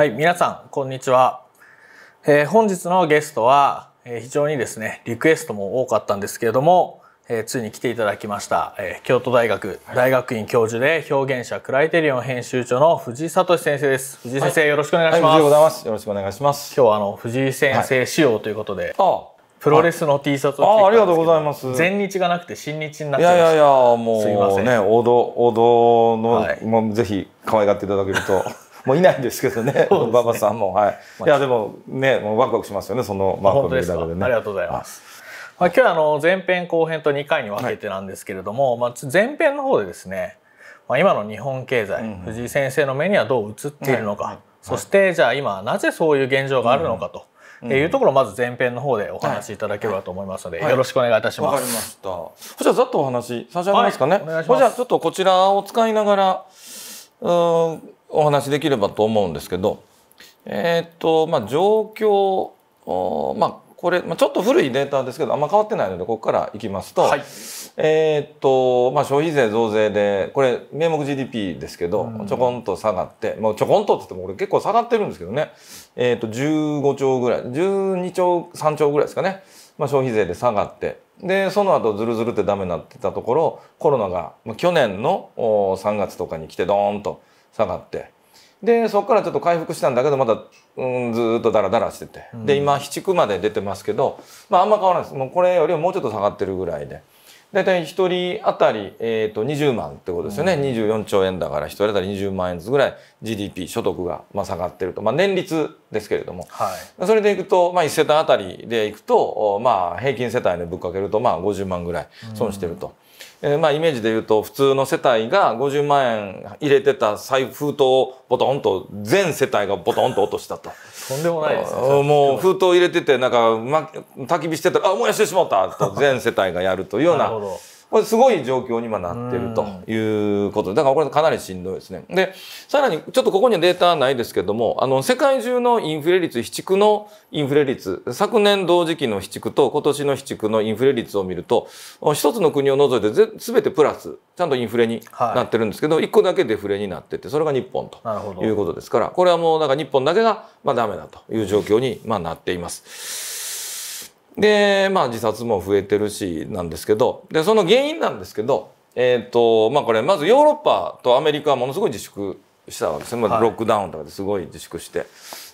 はい、皆さん、こんにちは。えー、本日のゲストは、えー、非常にですね、リクエストも多かったんですけれども、えー、ついに来ていただきました、え京都大学大学院教授で表現者クライテリオン編集長の藤井聡先生です。藤井先生、はい、よろしくお願いします。はい、ございます。よろしくお願いします。今日はあの藤井先生仕様ということで、はいプロレスの T シャツをあありがとうございます前日がなくて新日になっちゃいましたいやいやいやもうね王道王道の、はい、もうぜひ可愛がっていただけるともういないんですけどね、馬場、ね、さんも、はい。いや、でもね、もうワクワクしますよね、そのマークを見るだけでね。ありがとうございます。まあ、今日はあの前編後編と2回に分けてなんですけれども、はい、まあ、前編の方でですね、まあ、今の日本経済、うん、藤井先生の目にはどう映っているのか、はい、そしてじゃあ今なぜそういう現状があるのかと。ういうところまず前編の方でお話しいただければと思いますので、よろしくお願いいたします。わ、かりました。じゃあざっとお話差し上げますかね。じゃあちょっとこちらを使いながら、うん。お話しできればと思うんですけど、えー、っとまあ、状況まあ、これ、まあ、ちょっと古いデータですけどあんま変わってないのでここからいきますとはい、えー、っとまあ、消費税増税でこれ名目 GDP ですけど、うん、ちょこんと下がって、まあ、ちょこんとって言ってもこれ結構下がってるんですけどね、えー、っと15兆ぐらい12兆3兆ぐらいですかね、まあ、消費税で下がってでその後ずるずるってダメになってたところコロナが去年の3月とかに来てドーンと。下がってでそこからちょっと回復したんだけどまだ、うん、ずっとダラダラしてて、で今七区まで出てますけど、まあ、あんま変わらないですもうこれよりももうちょっと下がってるぐらいで。大体1人当たり、えー、と20万ってことですよね、うん、24兆円だから1人当たり20万円ずつぐらい GDP 所得がまあ下がってると、まあ、年率ですけれども、はい、それでいくと、まあ、1世帯当たりでいくと、まあ、平均世帯でぶっかけるとまあ50万ぐらい損してると、えー、まあイメージで言うと普通の世帯が50万円入れてた財布筒をボトンと全世帯がボトンと落としたととんでもないです、ね、もう封筒入れててなんか、ま、焚き火してたら「あ燃やしてしまった!」と全世帯がやるというようなこれすごい状況に今なってるということだからこれかなりしんどいですね。で、さらにちょっとここにはデータはないですけども、あの、世界中のインフレ率、非畜のインフレ率、昨年同時期の非畜と今年の非畜のインフレ率を見ると、一つの国を除いてぜ全てプラス、ちゃんとインフレになってるんですけど、一、はい、個だけデフレになってて、それが日本ということですから、これはもうなんか日本だけが、まあダメだという状況に、まあ、なっています。で、まあ自殺も増えてるし、なんですけど、で、その原因なんですけど、えっ、ー、と、まあこれ、まずヨーロッパとアメリカはものすごい自粛したわけですね。まあ、ロックダウンとかですごい自粛して。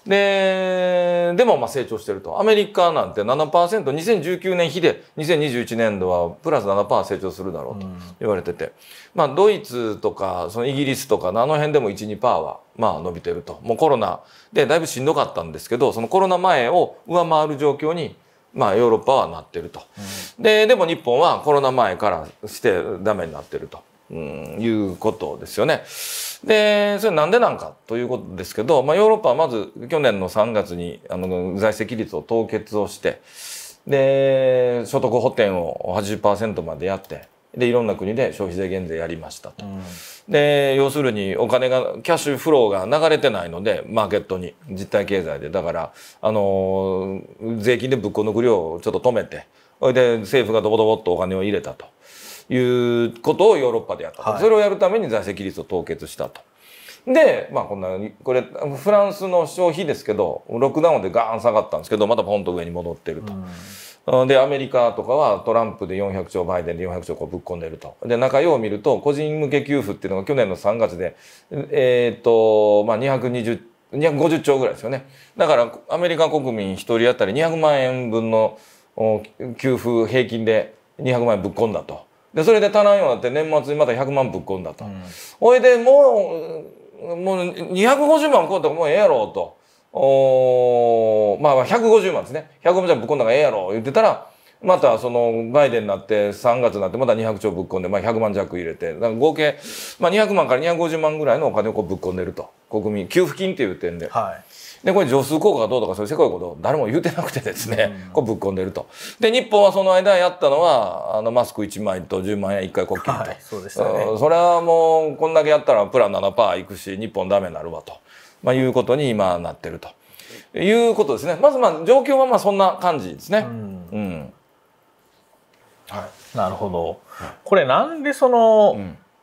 で、でもまあ成長してると。アメリカなんて7%、2019年比で2021年度はプラス7%成長するだろうと言われてて。うん、まあドイツとか、そのイギリスとか、あの辺でも1、2%はまあ伸びてると。もうコロナでだいぶしんどかったんですけど、そのコロナ前を上回る状況にまあ、ヨーロッパはなってると、うん、ででも日本はコロナ前からしてダメになってると、うん、いうことですよね。でそれなんでなんかということですけど、まあ、ヨーロッパはまず去年の3月にあの財政規律を凍結をしてで所得補填を80%までやってでいろんな国で消費税減税やりましたと、うん、で要するにお金がキャッシュフローが流れてないのでマーケットに実体経済でだからあの税金でぶっこ抜く量をちょっと止めてそれで政府がドボドボっとお金を入れたということをヨーロッパでやった、はい、それをやるために財政規律を凍結したと。で、まあこんな、に、これ、フランスの消費ですけど、ロックダウンでガーン下がったんですけど、またポンと上に戻ってると。うんで、アメリカとかはトランプで400兆、バイデンで400兆こうぶっ込んでると。で、中よう見ると、個人向け給付っていうのが去年の3月で、えー、っと、まあ、220、250兆ぐらいですよね。だから、アメリカ国民1人当たり200万円分の給付平均で200万円ぶっ込んだと。で、それで足らんようになって年末にまた100万ぶっ込んだと。ほ、うん、いでもう、もう250万超えたらもうええやろうと。おまあ150万ですね。150万ぶっこんだがええやろ、言ってたら、またそのバイデンになって3月になってまた200兆ぶっ込んで、まあ、100万弱入れてだから合計、まあ、200万から250万ぐらいのお金をこうぶっ込んでると国民給付金っていう点ではい、でこれ助数効果がどうとかそういうせこいこと誰も言うてなくてですね、うん、こうぶっ込んでるとで日本はその間やったのはあのマスク1枚と10万円1回国金と、はい、そうですね、それはもうこんだけやったらプラン7%いくし日本ダメになるわと。まあ、いうことに今なってると。いうことですね。まずまあ状況はまあそんな感じですね。うん。うん、はい。なるほど。これなんでその、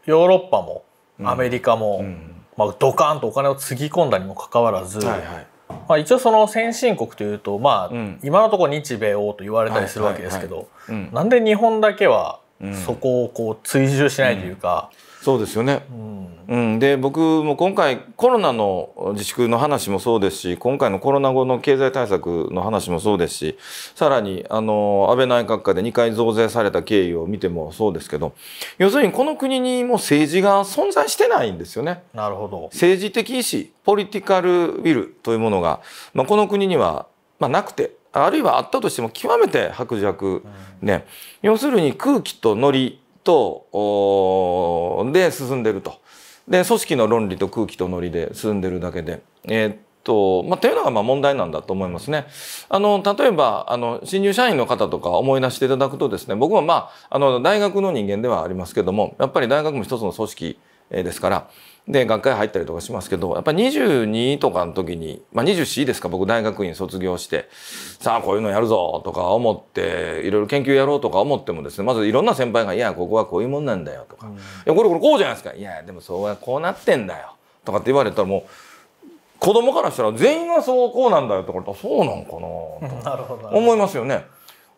ヨーロッパもアメリカも、うん、まあドカーンとお金をつぎ込んだにもかかわらず、はいはい、まあ一応その先進国というとまあ、今のところ日米欧と言われたりするわけですけど、なんで日本だけはそこをこう追従しないというか。うそうですよね、うん、うん、で僕も今回コロナの自粛の話もそうですし今回のコロナ後の経済対策の話もそうですしさらにあの安倍内閣下で2回増税された経緯を見てもそうですけど要するにこの国にも政治が存在してないんですよね。なるほど政治的意思ポリティカルウィルというものが、まあ、この国には、まあ、なくてあるいはあったとしても極めて薄弱ね、うん、要するに空気とノリとで進んでると。で組織の論理と空気とノリで進んでるだけで。えー、っとまあ、というのがま問題なんだと思いますね。あの例えばあの新入社員の方とか思い出していただくとですね僕もまああの大学の人間ではありますけどもやっぱり大学も一つの組織ですからで学会入ったりとかしますけどやっぱり22とかの時に、まあ、24ですか僕大学院卒業してさあこういうのやるぞとか思っていろいろ研究やろうとか思ってもですねまずいろんな先輩が「いやここはこういうもんなんだよ」とか「うん、いやこれこれこうじゃないですか」「いやでもそうはこうなってんだよ」とかって言われたらもう子供からしたら全員はそうこうなんだよとかそうなんかなと思いますよね。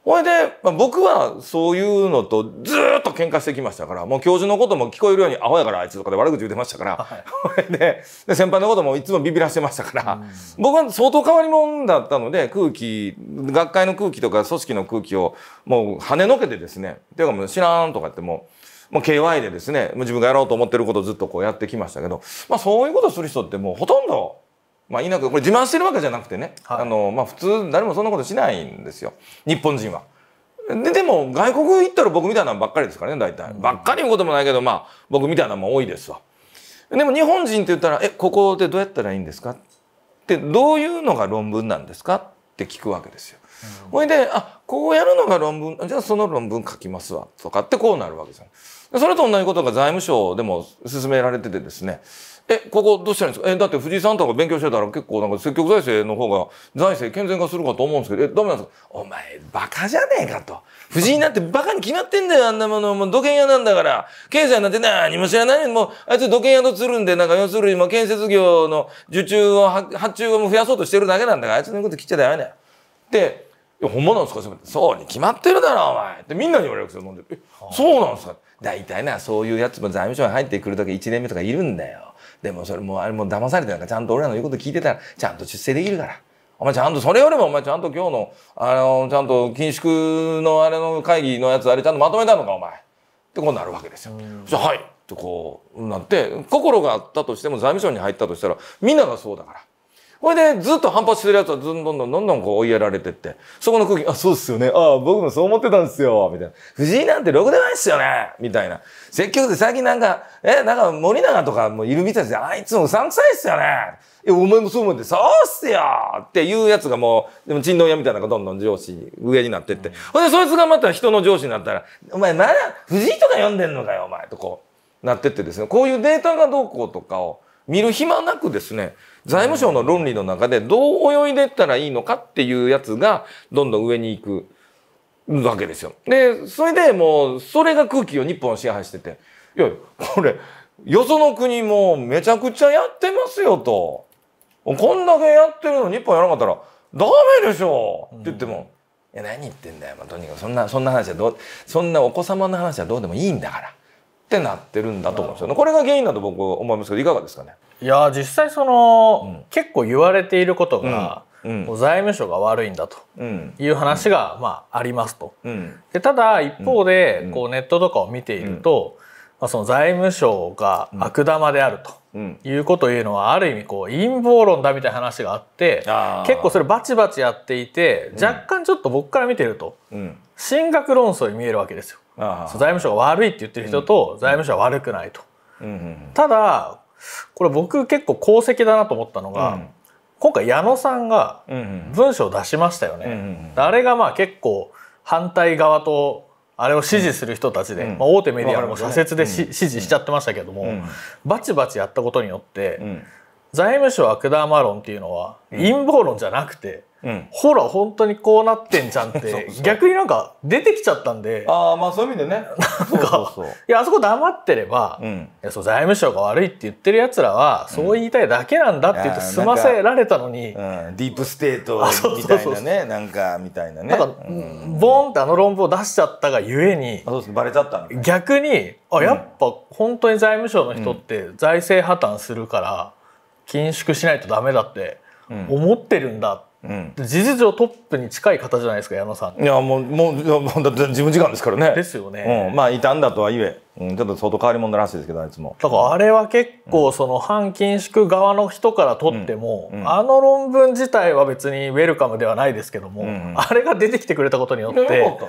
ほいで、まあ、僕はそういうのとずっと喧嘩してきましたから、もう教授のことも聞こえるように、アホやからあいつとかで悪口言ってましたから、はい、でで、先輩のこともいつもビビらしてましたから、僕は相当変わり者だったので、空気、学会の空気とか組織の空気をもう跳ねのけてですね、ていうかもう知らんとかってもう、もう KY でですね、もう自分がやろうと思ってることをずっとこうやってきましたけど、まあそういうことする人ってもうほとんどまあ、いなくこれ自慢してるわけじゃなくてね、はい、あのまあ、普通誰もそんなことしないんですよ日本人は。ででも外国行ったら僕みたいなのばっかりですからね大体、うん、ばっかり言うこともないけど、まあ、僕みたいなのも多いですわ。でも日本人って言ったら「えここでどうやったらいいんですか?」ってどういうのが論文なんですかって聞くわけですよ。ほ、うん、いで「あこうやるのが論文じゃあその論文書きますわ」とかってこうなるわけですよ。それと同じことが財務省でも進められててですねえ、ここどうしたらいいんですかえ、だって藤井さんとか勉強してたら結構なんか積極財政の方が財政健全化するかと思うんですけど、え、ダメなんですかお前、バカじゃねえかと。藤井なんてバカに決まってんだよ、あんなもの。もう土建屋なんだから。経済なんて何も知らないもう、あいつ土建屋とつるんで、なんか要するにもう建設業の受注を、発注を増やそうとしてるだけなんだから、あいつのこと聞っちゃダメだよ。で、いや、ほんまなんですかそうに決まってるだろ、お前。ってみんなに言われるんですよ、飲んで。え、そうなんですか大体な、そういうやつも財務省に入ってくるとき1年目とかいるんだよ。でもそれもあれも騙されてなんかちゃんと俺らの言うこと聞いてたらちゃんと出世できるから。お前ちゃんとそれよりもお前ちゃんと今日のあのちゃんと緊縮のあれの会議のやつあれちゃんとまとめたのかお前ってこうなるわけですよ。じゃはいとこうなって心があったとしても財務省に入ったとしたらみんながそうだから。これでずっと反発してるやつはどんどんどんどんどんこう追いやられてって、そこの空気、あ、そうっすよね。ああ、僕もそう思ってたんですよ。みたいな。藤井なんてろくでないっすよね。みたいな。積極で最近なんか、え、なんか森永とかもいるみたいですよ。あいつもうさんくさいっすよね。え、お前もそう思って、そうっすよっていうやつがもう、でも、人道屋みたいなのがどんどん上司、上になってって。ほ、ん、で、そいつがまた人の上司になったら、お前まだ、藤井とか読んでんのかよ、お前。とこう、なってってですね、こういうデータがどうこうとかを見る暇なくですね、財務省の論理の中でどう泳いでったらいいのかっていうやつがどんどん上に行くわけですよ。で、それでもう、それが空気を日本支配してて、いや、これ、よその国もめちゃくちゃやってますよと。こんだけやってるの日本やらなかったら、ダメでしょって言っても、うん、いや、何言ってんだよ。まあ、とにかくそんな、そんな話はどう、そんなお子様の話はどうでもいいんだから。ってなってるんだと思うんですよね。これが原因だと僕は思いますけどいかがですかねいや実際その、うん、結構言われていることが、うん、財務省が悪いんだという話が、まあ、ありますと。でただ一方で、こうネットとかを見ていると、まあ、その財務省が悪玉であると。いうことを言うのはある意味こう陰謀論だみたいな話があって結構それバチバチやっていて、若干ちょっと僕から見てると、うん、進学論争に見えるわけですよ。財務省が悪いって言ってる人と財務省は悪くないと。ただこれ僕結構功績だなと思ったのが、今回矢野さんが文書を出しましたよね。あれがまあ結構反対側とあれを支持する人たちで、まあ、大手メディアも左折で、支持しちゃってましたけども、バチバチやったことによって、財務省悪玉論っていうのは陰謀論じゃなくて。うん、ほら本当にこうなってんじゃんって 逆になんか出てきちゃったんでああまあそういう意味でねなんかいやあそこ黙ってれば、うん、いやそう財務省が悪いって言ってるやつらは、そう言いたいだけなんだって言って済ませられたのに、うん、ディープステートみたいなねなんかみたいなねなんか、ボーンってあの論文を出しちゃったがゆえにそうですバレちゃった逆にあやっぱ本当に財務省の人って財政破綻するから緊縮しないとダメだって思ってるんだってうん、事実上トップに近い方じゃないですか矢野さんいやもうもうだって自分時間ですからねですよね、うん、まあいたんだとはいえ、うん、ちょっと相当変わり者らしいですけどあいつもだからあれは結構その反緊縮側の人からとっても、うん、あの論文自体は別にウェルカムではないですけども、うんうん、あれが出てきてくれたことによって、ね、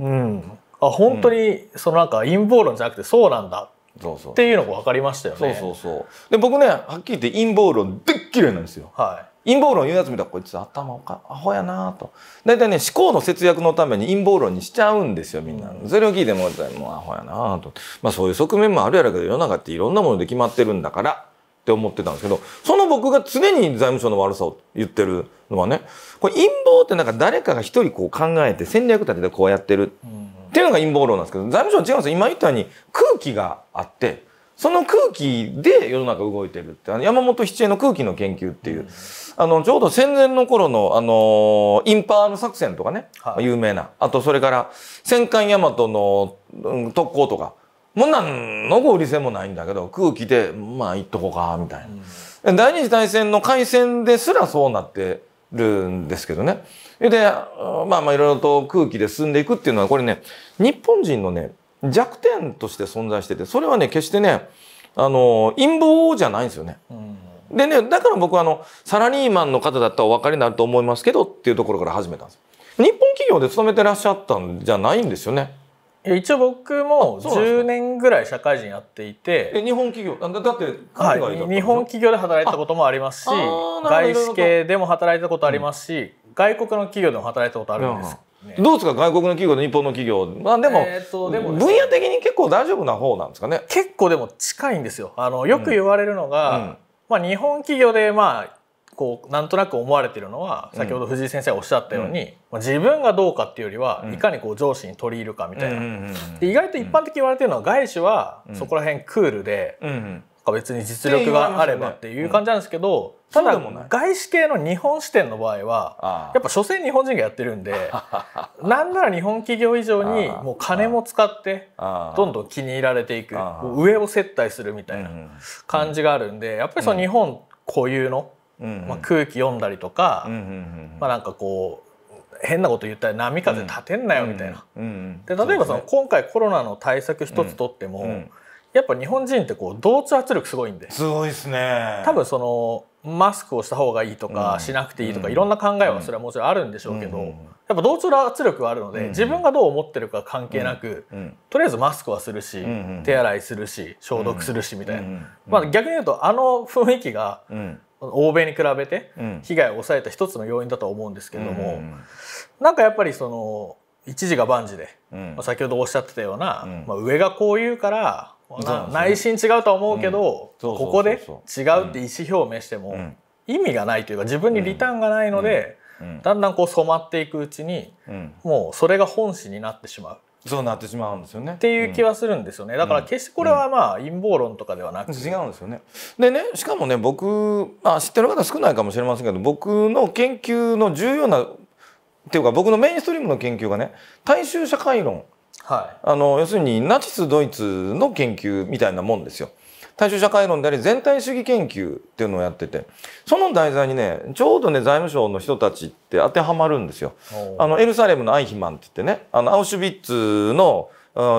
うんあ本当にそのなんか陰謀論じゃなくてそうなんだそうそうっていうのが分かりましたよね。そうそうそうで僕ねはっきり言って陰謀論でっきいなんですよ。はい陰謀論言うやつ見たらこいつ頭おかアホやなと大体ね思考の節約のために陰謀論にしちゃうんですよみんなそれを聞いてももうアホやなとまあそういう側面もあるやろうけど世の中っていろんなもので決まってるんだからって思ってたんですけどその僕が常に財務省の悪さを言ってるのはねこれ陰謀ってなんか誰かが一人こう考えて戦略立ててこうやってるっていうのが陰謀論なんですけど財務省は違うんですよ今言ったように空気があってその空気で世の中動いてるってあの山本七恵の空気の研究っていう、うん、あのちょうど戦前の頃の、あのインパール作戦とかね、はい、有名なあとそれから戦艦大和の、うん、特攻とかもう何の合理性もないんだけど空気でまあ行っとこうかみたいな、うん、第二次大戦の開戦ですらそうなってるんですけどねでまあまあいろいろと空気で進んでいくっていうのはこれね日本人のね弱点として存在しててそれはね決してねあの陰謀じゃないんですよね。でねだから僕はあのサラリーマンの方だったらお分かりになると思いますけどっていうところから始めたんです。日本企業で勤めてらっしゃったんじゃないんですよね。一応僕も10年ぐらい社会人やっていて日本企業だって海外だ、はい、日本企業で働いたこともありますし外資系でも働いたことありますし、うん、外国の企業でも働いたことあるんですね、どうですか外国の企業と日本の企業、まあ、でもえーでも分野的に結構大丈夫な方なんですかね結構でも近いんですよあのよく言われるのが、うんうん、まあ、日本企業でまあこうなんとなく思われてるのは先ほど藤井先生がおっしゃったように、うん、まあ、自分がどうかっていうよりはいかにこう上司に取り入るかみたいな、意外と一般的に言われてるのは外資はそこら辺クールで、か別に実力があればっていう感じなんですけど、ただ外資系の日本支店の場合はやっぱ所詮日本人がやってるんで なんなら日本企業以上にもう金も使ってどんどん気に入られていく上を接待するみたいな感じがあるんでやっぱりその日本固有の、ま空気読んだりとか、まなんかこう変なこと言ったら波風立てんなよみたいな、で例えばその今回コロナの対策一つとっても、やっぱ日本人ってこう同調圧力すごいんですごいですね多分そのマスクをした方がいいとか、うん、しなくていいとか、うん、いろんな考えはそれはもちろんあるんでしょうけど、うん、やっぱ同調圧力はあるので、自分がどう思ってるか関係なく、とりあえずマスクはするし、手洗いするし消毒するしみたいな、まあ、逆に言うとあの雰囲気が、欧米に比べて被害を抑えた一つの要因だと思うんですけども、うん、なんかやっぱりその一時が万事で、まあ、先ほどおっしゃってたような、まあ、上がこう言うから内心違うとは思うけど、ここで違うって意思表明しても、意味がないというか自分にリターンがないので、だんだんこう染まっていくうちに、もうそれが本心になってしまう。そうなってしまうんですよね。っていう気はするんですよね。だから決してこれはまあ陰謀論とかではなく、うん、違うんですよね。でね、しかもね、僕まあ知ってる方少ないかもしれませんけど、僕の研究の重要なっていうか僕のメインストリームの研究がね、大衆社会論はい、あの要するにナチス・ドイツの研究みたいなもんですよ。大衆社会論であり全体主義研究っていうのをやっててその題材にねちょうどね財務省の人たちって当てはまるんですよ。あのエルサレムのアイヒマンって言ってねあのアウシュビッツの、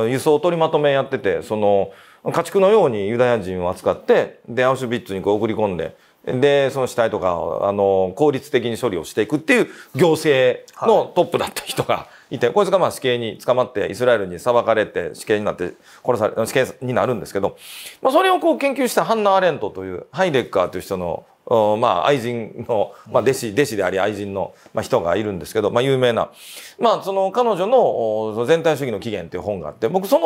うん、輸送取りまとめやっててその家畜のようにユダヤ人を扱ってでアウシュビッツにこう送り込んで。でその死体とかあの効率的に処理をしていくっていう行政のトップだった人が、はいいてこいつがまあ死刑に捕まってイスラエルに裁かれて死刑になって殺され死刑になるんですけど、まあ、それをこう研究したハンナ・アレントというハイデッカーという人のまあ、愛人の、まあ、弟子、弟子であり愛人の、まあ、人がいるんですけど、まあ、有名な。まあ、その彼女の全体主義の起源という本があって、僕そ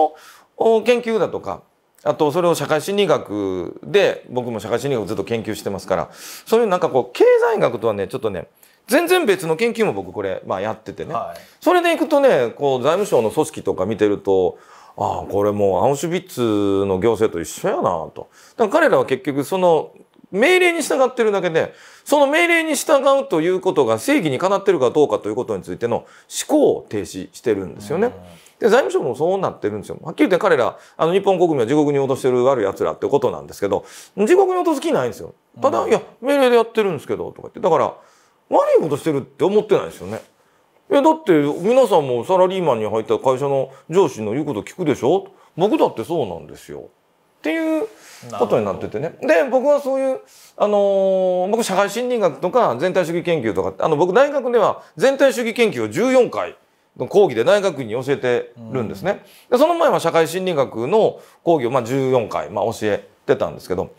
の研究だとか、あと、それを社会心理学で、僕も社会心理学をずっと研究してますから、そういうなんかこう、経済学とはね、ちょっとね、全然別の研究も僕これ、まあ、やっててね、はい、それでいくとねこう財務省の組織とか見てるとああこれもうアウシュビッツの行政と一緒やなと。だから彼らは結局その命令に従ってるだけでその命令に従うということが正義にかなってるかどうかということについての思考を停止してるんですよね。で財務省もそうなってるんですよ。はっきり言って彼らあの日本国民は地獄に落としてる悪い奴らってことなんですけど地獄に落とす気ないんですよ。ただ、いや命令でやってるんですけどとか言ってだから悪いことしてるって思ってないですよね。え、だって皆さんもサラリーマンに入った会社の上司の言うこと聞くでしょ僕だってそうなんですよ。っていうことになっててね。で、僕はそういう、あのー、僕社会心理学とか全体主義研究とか、あの、僕大学では全体主義研究を14回の講義で大学院に教えてるんですね。で、その前は社会心理学の講義を、まあ、14回、まあ、教えてたんですけど、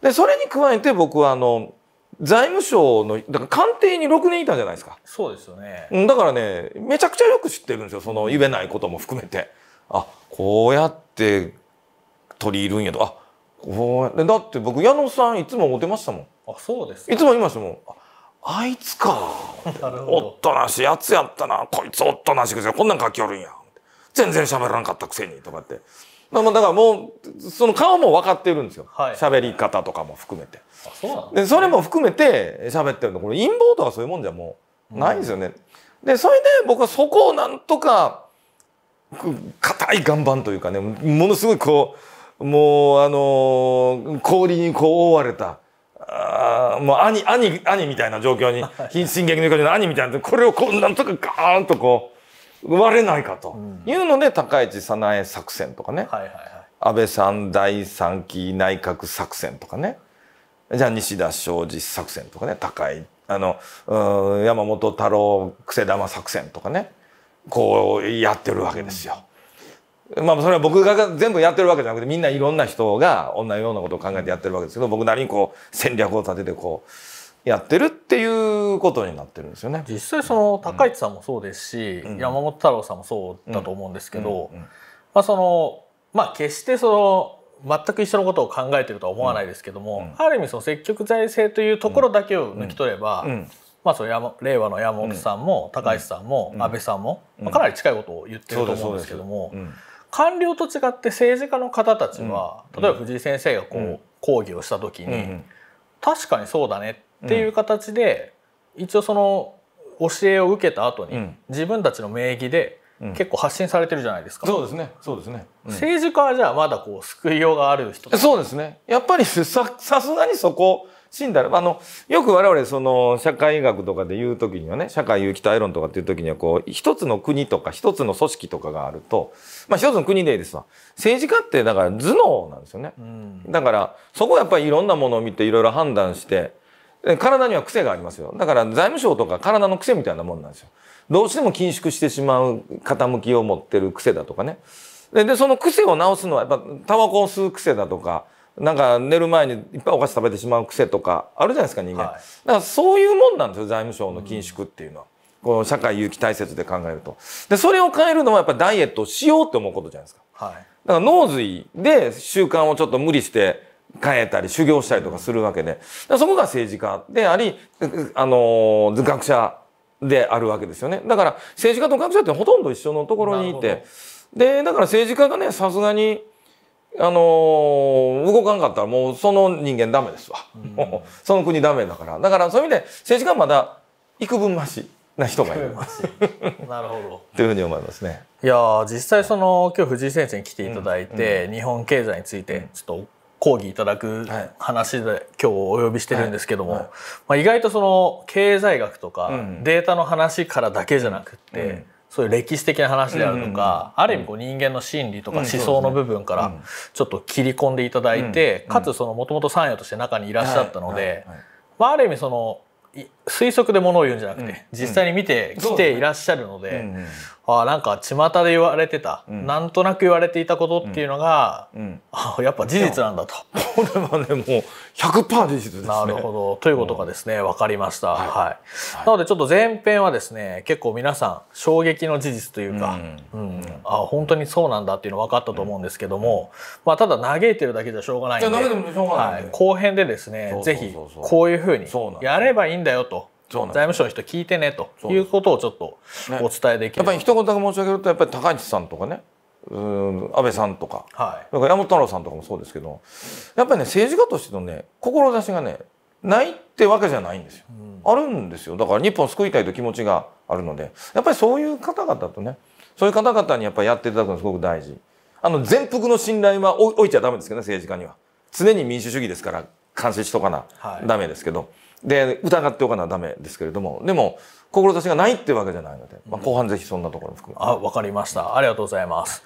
で、それに加えて僕は、あの、財務省の、だから官邸に6年いたじゃないですか。そうですよね。だからね、めちゃくちゃよく知ってるんですよ。その言えないことも含めて。あ、こうやって取り入るんやと。あ、こうやだって僕、矢野さんいつも思てましたもん。あ、そうですいつも言いましたもん。あいつか。おっとなし、やつやったな。こいつおっとなしくせこんなん書きおるんや。全然喋らんかったくせに、とかって。だからもう、その顔も分かってるんですよ。喋、はい、り方とかも含めて。でそれも含めて喋ってるのこれ陰謀とかそういうもんじゃもうないんですよね。うん、でそれで僕はそこをなんとか硬い岩盤というかねものすごいこうもうあのー、氷にこう覆われた。あもう兄兄兄みたいな状況に進撃 の怒りの兄みたいなこれをこうなんとかガーンとこう割れないかというので、うん、高市早苗作戦とかね、はいはいはい、安倍さん第三期内閣作戦とかね、じゃあ西田昌司作戦とかね高いあの山本太郎くせ玉作戦とかねこうやってるわけですよ。まあそれは僕が全部やってるわけじゃなくてみんないろんな人が同じようなことを考えてやってるわけですけど僕なりにこう戦略を立ててこうやってるっていうことになってるんですよね。実際その高市さんもそうですし、うん、山本太郎さんもそうだと思うんですけど、うんうん、まあそのまあ決してその全く一緒のことを考えてるとは思わないですけども、ある意味その積極財政というところだけを抜き取れば、まあ、その令和の山本さんも高橋さんも安倍さんも、まあ、かなり近いことを言ってると思うんですけども、官僚と違って政治家の方たちは、例えば藤井先生がこう、講義をした時に、確かにそうだねっていう形で、一応その教えを受けた後に、自分たちの名義で結構発信されてるじゃないですか、そうですねそうですね、うん、政治家はじゃあまだこう救いようがある人そうですねやっぱりささすがにそこ死んだらあのよく我々その社会学とかで言うときにはね社会有機体論とかっていうときにはこう一つの国とか一つの組織とかがあるとまあ一つの国でいいですわ政治家ってだから頭脳なんですよね、うん、だからそこはやっぱりいろんなものを見ていろいろ判断して体には癖がありますよだから財務省とか体の癖みたいなもんなんですよどうしても緊縮してしまう傾きを持ってる癖だとかね。で、でその癖を直すのはやっぱタバコを吸う癖だとか、なんか寝る前にいっぱいお菓子食べてしまう癖とかあるじゃないですか人間、はい、だからそういうもんなんですよ財務省の緊縮っていうのは、うん、この社会有機大切で考えるとでそれを変えるのはやっぱダイエットをしようって思うことじゃないですか、はい、だから脳髄で習慣をちょっと無理して変えたり修行したりとかするわけで、そこが政治家であり、あのー、学者であるわけですよねだから政治家と学者ってほとんど一緒のところにいてでだから政治家がねさすがにあの動かんかったらもうその人間ダメですわ、うん、その国ダメだからだからそういう意味で政治家はまだ幾分ましな人がいる なるほどというふうに思いますねいや実際その今日藤井先生に来ていただいて、うん、日本経済についてちょっと講義いただく話で、今日お呼びしてるんですけども、はいはい、まあ、意外とその経済学とかデータの話からだけじゃなくって、うん、そういう歴史的な話であるとか、うん、ある意味こう人間の心理とか思想の部分からちょっと切り込んでいただいて、うん、かつそのもともと参与として中にいらっしゃったので、まあ、ある意味その推測で物を言うんじゃなくて、実際に見てきていらっしゃるので、あなんか巷で言われてた、うん、なんとなく言われていたことっていうのが、うんうん、あやっぱ事実なんだと。これはねもう100%事実です、ね、なるほどということがですね、分かりました、はいはい、なのでちょっと前編はですね結構皆さん衝撃の事実というか、うんあ本当にそうなんだっていうの分かったと思うんですけども、まあ、ただ嘆いてるだけじゃしょうがないんで、ね、はい、後編でですねぜひこういうふうにやればいいんだよと。財務省の人聞いてねということをちょっとお伝えできる、ね、やっぱり一言だけ申し上げるとやっぱり高市さんとかねうん安倍さんとか,、はい、だから山本太郎さんとかもそうですけどやっぱりね政治家としてのね志がねないってわけじゃないんですよ、うん、あるんですよだから日本を救いたいという気持ちがあるのでやっぱりそういう方々とねそういう方々にやっぱりやっていただくのすごく大事あの全幅の信頼は置いちゃダメですけどね政治家には常に民主主義ですから監視しとかな、はい、ダメですけど。で、疑っておかなダメですけれども、でも、志がないっていうわけじゃないので、まあ、後半ぜひそんなところも含めて、あ、わかりました。ありがとうございます。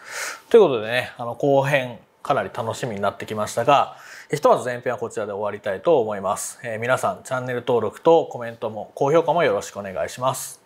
ということでね、あの、後編、かなり楽しみになってきましたが、ひとまず前編はこちらで終わりたいと思います。えー、皆さん、チャンネル登録とコメントも、高評価もよろしくお願いします。